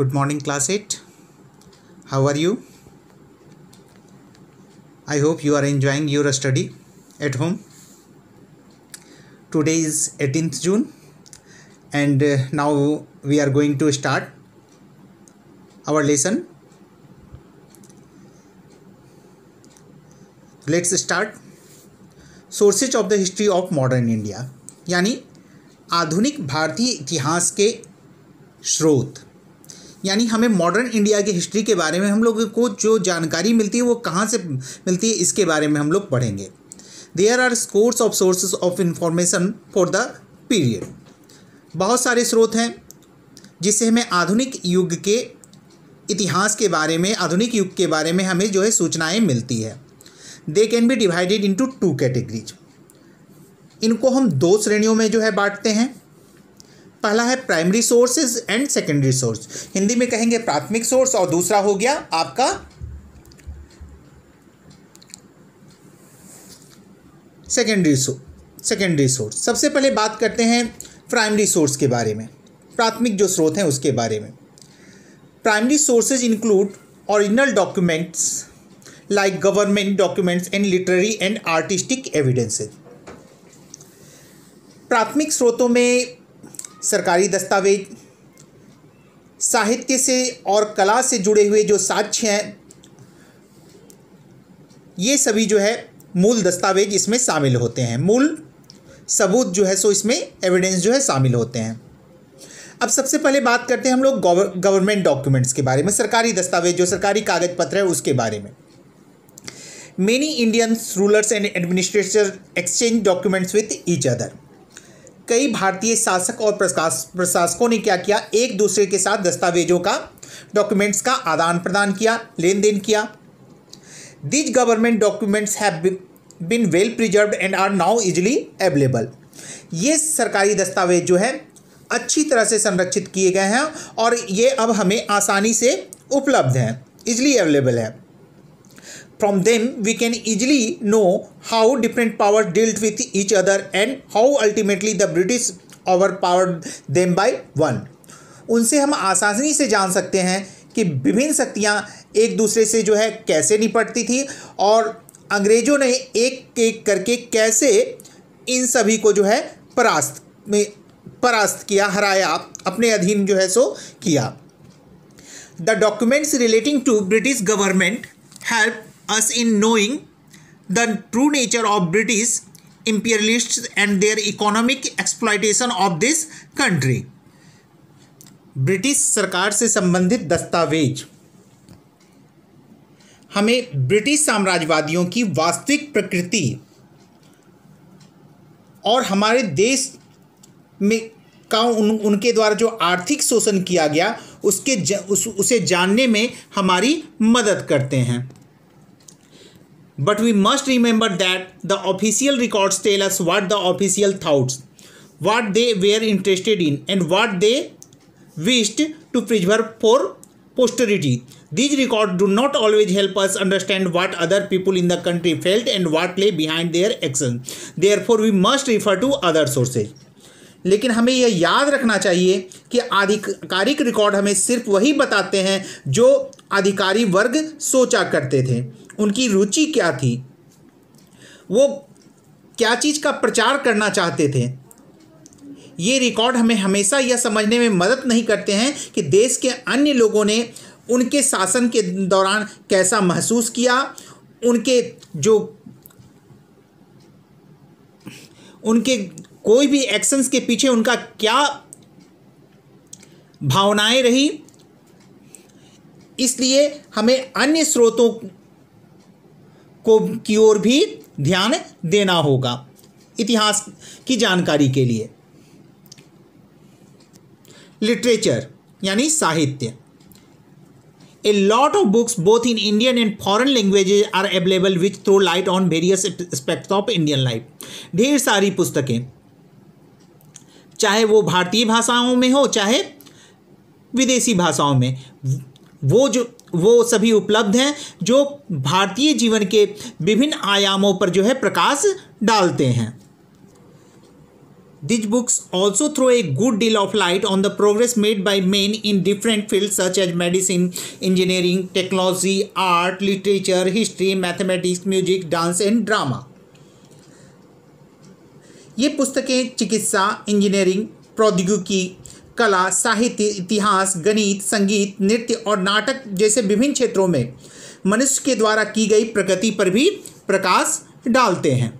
good morning class 8 how are you i hope you are enjoying your study at home today is 18th june and uh, now we are going to start our lesson let's start sources of the history of modern india यानी आधुनिक भारतीय इतिहास के स्रोत यानी हमें modern India की history के बारे में हम लोग को जो जानकारी मिलती है वो कहाँ से मिलती है इसके बारे में हम लोग पढ़ेंगे there are scores of sources of information for the period बहुत सारे स्रोत हैं जिससे हमें आधुनिक युग के इतिहास के बारे में आधुनिक युग के बारे में हमें जो है सूचनाएं मिलती है they can be divided into two categories इनको हम दो श्रेणियों में जो है बांटते हैं पहला है primary sources and secondary source Hindi में कहेंगे प्राथमिक सोर्स और दूसरा हो गया आपका सेकेंडरी सोर्स सेकेंडरी सोर्स सबसे पहले बात करते हैं प्राइमरी सोर्स के बारे में प्राथमिक जो स्रोत हैं उसके बारे में primary sources include original documents like government documents and literary and artistic evidences प्राथमिक स्रोतों में सरकारी दस्तावेज साहित्य से और कला से जुड़े हुए जो साक्ष्य हैं ये सभी जो है मूल दस्तावेज इसमें शामिल होते हैं मूल सबूत जो है सो इसमें एविडेंस जो है शामिल होते हैं अब सबसे पहले बात करते हैं हम लोग गवर्नमेंट डॉक्यूमेंट्स के बारे में सरकारी दस्तावेज जो सरकारी कागज पत्र है उसके बारे में many Indian rulers and administrator exchange documents with each other कई भारतीय शासक और प्रशासकों ने क्या किया एक दूसरे के साथ दस्तावेजों का डॉक्यूमेंट्स का आदान प्रदान किया लेन देन किया these government documents have been well preserve and are now easily available ये सरकारी दस्तावेज जो है अच्छी तरह से संरक्षित किए गए हैं और ये अब हमें आसानी से उपलब्ध हैं इजली अवेलेबल है From them, we can easily know how different powers dealt with each other and how ultimately the British overpowered them by one. unse hum aasani se jaan sakte hain ki vibhin shaktiyan ek dusre se jo hai kaise nipatti thi aur अंग्रेज़ों ने एक एक करके कैसे इन सभी को जो है परास्त में परास्त किया हराया अपने अधीन जो है सो किया the documents relating to British government help us in knowing the true nature of British imperialists and their economic exploitation of this country. British सरकार से संबंधित दस्तावेज हमें ब्रिटिश साम्राज्यवादियों की वास्तविक प्रकृति और हमारे देश में का उन उनके द्वारा जो आर्थिक शोषण किया गया उसके ज, उस, उसे जानने में हमारी मदद करते हैं But we must remember that the official records tell us what the official thoughts, what they were interested in and what they wished to preserve for posterity. These records do not always help us understand what other people in the country felt and what lay behind their actions. Therefore, we must refer to other sources. लेकिन हमें यह याद रखना चाहिए कि आधिकारिक record हमें सिर्फ वही बताते हैं जो अधिकारी वर्ग सोचा करते थे उनकी रुचि क्या थी वो क्या चीज़ का प्रचार करना चाहते थे ये रिकॉर्ड हमें हमेशा यह समझने में मदद नहीं करते हैं कि देश के अन्य लोगों ने उनके शासन के दौरान कैसा महसूस किया उनके जो उनके कोई भी एक्शंस के पीछे उनका क्या भावनाएं रही इसलिए हमें अन्य स्रोतों को की ओर भी ध्यान देना होगा इतिहास की जानकारी के लिए लिटरेचर यानी साहित्य a lot of books both in Indian and foreign languages are available which throw light on various aspects of Indian life ढेर सारी पुस्तकें चाहे वो भारतीय भाषाओं में हो चाहे विदेशी भाषाओं में वो जो वो सभी उपलब्ध हैं जो भारतीय जीवन के विभिन्न आयामों पर जो है प्रकाश डालते हैं these books also throw a good deal of light on the progress made by men in different field such as medicine engineering technology art literature history mathematics music dance and drama ये पुस्तकें चिकित्सा engineering प्रौद्योगिकी कला साहित्य इतिहास गणित संगीत नृत्य और नाटक जैसे विभिन्न क्षेत्रों में मनुष्य के द्वारा की गई प्रगति पर भी प्रकाश डालते हैं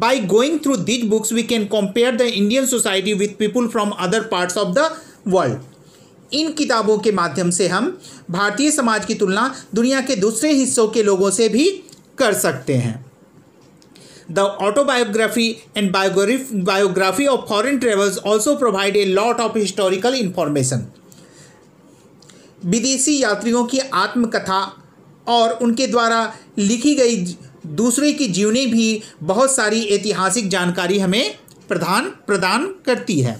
by going through these books we can compare the Indian society with people from other parts of the world in किताबों के माध्यम से हम भारतीय समाज की तुलना दुनिया के दूसरे हिस्सों के लोगों से भी कर सकते हैं The autobiography and biography of foreign travelers also provide a lot of historical information. विदेशी यात्रियों की आत्मकथा और उनके द्वारा लिखी गई दूसरे की जीवनी भी बहुत सारी ऐतिहासिक जानकारी हमें प्रधान प्रदान करती है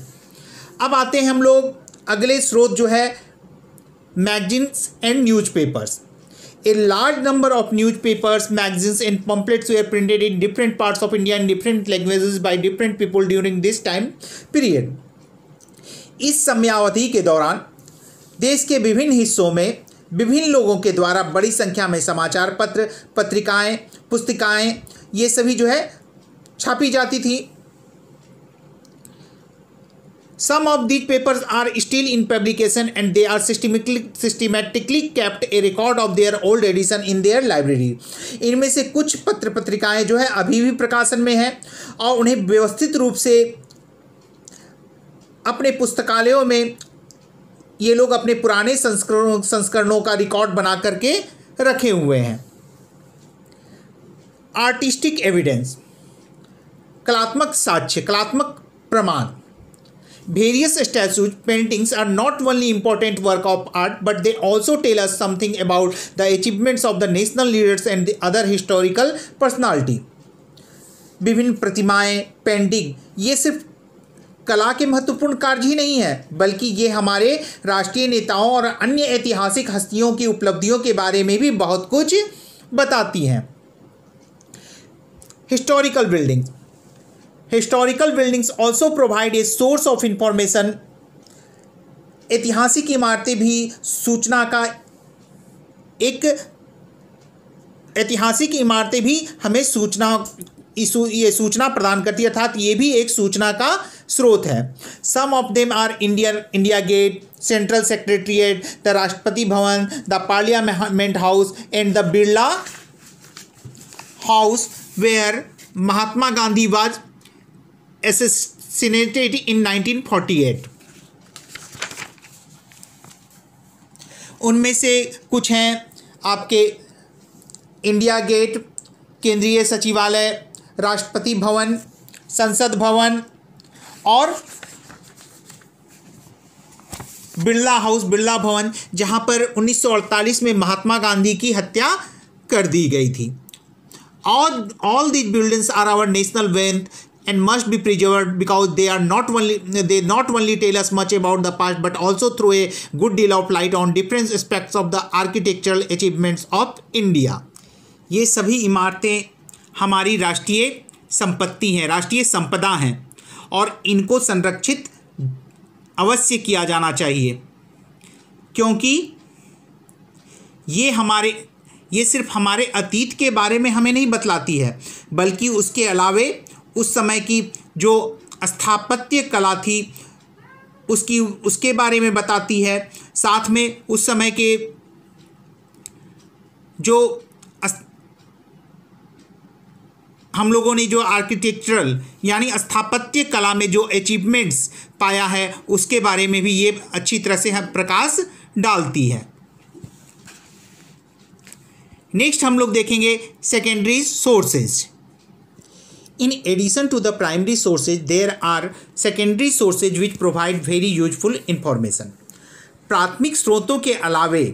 अब आते हैं हम लोग अगले स्रोत जो है magazines and newspapers a large number of newspapers, magazines, and pamphlets were printed in different parts of India in different languages by different people during this time period. इस समयावधि के दौरान देश के विभिन्न हिस्सों में विभिन्न लोगों के द्वारा बड़ी संख्या में समाचार पत्र पत्रिकाएं पुस्तिकाएं ये सभी जो है छापी जाती थी Some of these papers are still in publication and they are systematically systematically kept a record of their old edition in their library. इनमें से कुछ पत्र पत्रिकाएं जो है अभी भी प्रकाशन में हैं और उन्हें व्यवस्थित रूप से अपने पुस्तकालयों में ये लोग अपने पुराने संस्करणों संस्करणों का रिकॉर्ड बना करके रखे हुए हैं आर्टिस्टिक एविडेंस कलात्मक साक्ष्य कलात्मक प्रमाण Various statues, paintings are not only important work of art but they also tell us something about the achievements of the national leaders and the other historical personality. विभिन्न प्रतिमाएं पेंटिंग ये सिर्फ कला के महत्वपूर्ण कार्य ही नहीं है बल्कि ये हमारे राष्ट्रीय नेताओं और अन्य ऐतिहासिक हस्तियों की उपलब्धियों के बारे में भी बहुत कुछ बताती हैं historical buildings historical buildings also provide a source of information ऐतिहासिक इमारतें भी सूचना का एक ऐतिहासिक इमारतें भी हमें सूचना ये सूचना प्रदान करती है अर्थात ये भी एक सूचना का स्रोत है some of them are Indian India Gate Central Secretariat the Rashtrapati Bhavan the Parliament House and the Birla House where Mahatma Gandhi was assassinated in 1948 उनमें से कुछ हैं आपके इंडिया गेट केंद्रीय सचिवालय राष्ट्रपति भवन संसद भवन और बिरला हाउस बिरला भवन जहां पर 1948 में महात्मा गांधी की हत्या कर दी गई थी all all these buildings are our national wealth and must be preserved because they are not only they not only tell us much about the past but also throw a good deal of light on different aspects of the architectural achievements of India. ये सभी इमारतें हमारी राष्ट्रीय संपत्ति हैं राष्ट्रीय संपदा हैं और इनको संरक्षित अवश्य किया जाना चाहिए क्योंकि ये हमारे ये सिर्फ हमारे अतीत के बारे में हमें नहीं बतलाती है बल्कि उसके अलावा उस समय की जो स्थापत्य कला थी उसकी उसके बारे में बताती है साथ में उस समय के जो हम लोगों ने जो आर्किटेक्चरल यानी स्थापत्य कला में जो अचीवमेंट्स पाया है उसके बारे में भी ये अच्छी तरह से हम प्रकाश डालती है नेक्स्ट हम लोग देखेंगे secondary sources In addition to the primary sources, there are secondary sources which provide very useful information. प्राथमिक स्रोतों के अलावे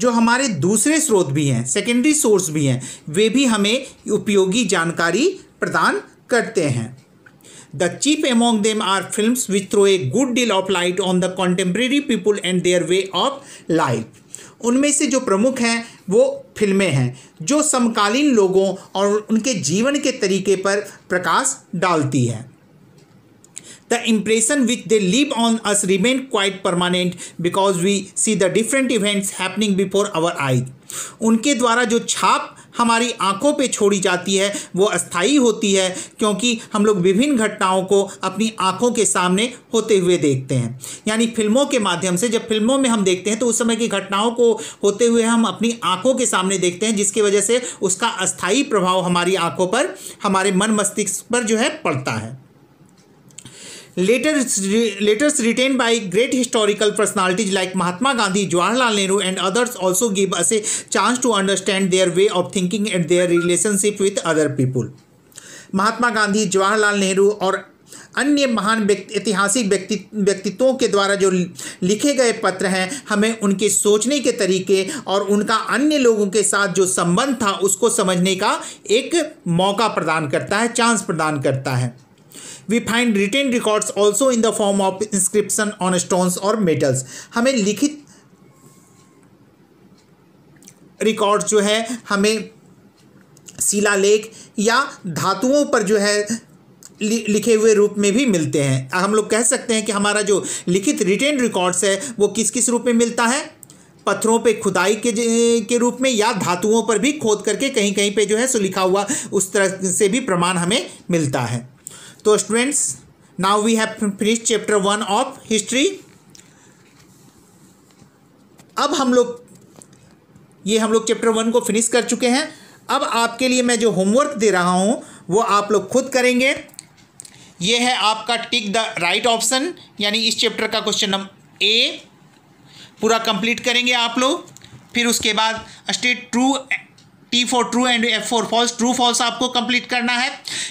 जो हमारे दूसरे स्रोत भी हैं सेकेंडरी सोर्स भी हैं वे भी हमें उपयोगी जानकारी प्रदान करते हैं the chief among them are film which throw a good deal of light on the contemporary people and their way of life उनमें से जो प्रमुख हैं वो फिल्में हैं जो समकालीन लोगों और उनके जीवन के तरीके पर प्रकाश डालती हैं the impression which they leave on us remain quite permanent because we see the different events happening before our eye उनके द्वारा जो छाप हमारी आंखों पे छोड़ी जाती है वो अस्थाई होती है क्योंकि हम लोग विभिन्न घटनाओं को अपनी आंखों के सामने होते हुए देखते हैं यानी फिल्मों के माध्यम से जब फिल्मों में हम देखते हैं तो उस समय की घटनाओं को होते हुए हम अपनी आंखों के सामने देखते हैं जिसकी वजह से उसका अस्थायी प्रभाव हमारी आंखों पर हमारे मन मस्तिष्क पर जो है पड़ता है letters, letters written by great historical personalities like Mahatma Gandhi, Jawaharlal Nehru and others also give us a chance to understand their way of thinking and their relationship with other people. महात्मा गांधी जवाहरलाल नेहरू और अन्य महान व्यक्ति ऐतिहासिक व्यक्ति व्यक्तित्वों के द्वारा जो लिखे गए पत्र हैं हमें उनके सोचने के तरीके और उनका अन्य लोगों के साथ जो संबंध था उसको समझने का एक मौका प्रदान करता है चांस प्रदान करता है we find written records also in the form of inscription on stones और मेटल्स हमें लिखित रिकॉर्ड जो है हमें शिलालेख या धातुओं पर जो है लिखे हुए रूप में भी मिलते हैं हम लोग कह सकते हैं कि हमारा जो लिखित रिटेन रिकॉर्ड्स है वो किस किस रूप में मिलता है पत्थरों पे खुदाई के के रूप में या धातुओं पर भी खोद करके कहीं कहीं पे जो है सो लिखा हुआ उस तरह से भी प्रमाण हमें मिलता है तो students now we have finish chapter one of history अब हम लोग ये हम लोग चैप्टर वन को फिनिश कर चुके हैं अब आपके लिए मैं जो होमवर्क दे रहा हूँ वो आप लोग खुद करेंगे ये है आपका टिक द राइट ऑप्शन यानी इस चैप्टर का क्वेश्चन नंबर ए पूरा कंप्लीट करेंगे आप लोग फिर उसके बाद state true T for true and F for false true false आपको कंप्लीट करना है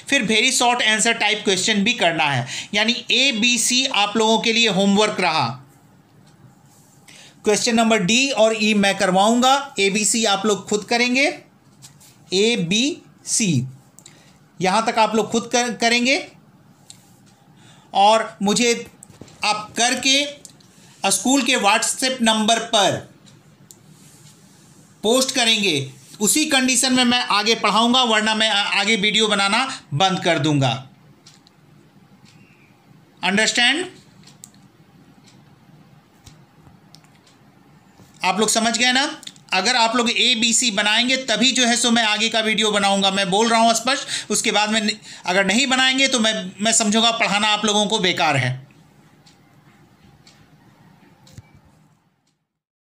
फिर very short answer type question भी करना है यानी ए बी सी आप लोगों के लिए होमवर्क रहा क्वेश्चन नंबर डी और ई e मैं करवाऊंगा ए बी सी आप लोग खुद करेंगे ए बी सी यहां तक आप लोग खुद कर, करेंगे और मुझे आप करके स्कूल के व्हाट्सएप नंबर पर पोस्ट करेंगे उसी कंडीशन में मैं आगे पढ़ाऊंगा वरना मैं आगे वीडियो बनाना बंद कर दूंगा अंडरस्टैंड आप लोग समझ गए ना अगर आप लोग ए बी सी बनाएंगे तभी जो है सो मैं आगे का वीडियो बनाऊंगा मैं बोल रहा हूं स्पष्ट उसके बाद में अगर नहीं बनाएंगे तो मैं मैं समझूंगा पढ़ाना आप लोगों को बेकार है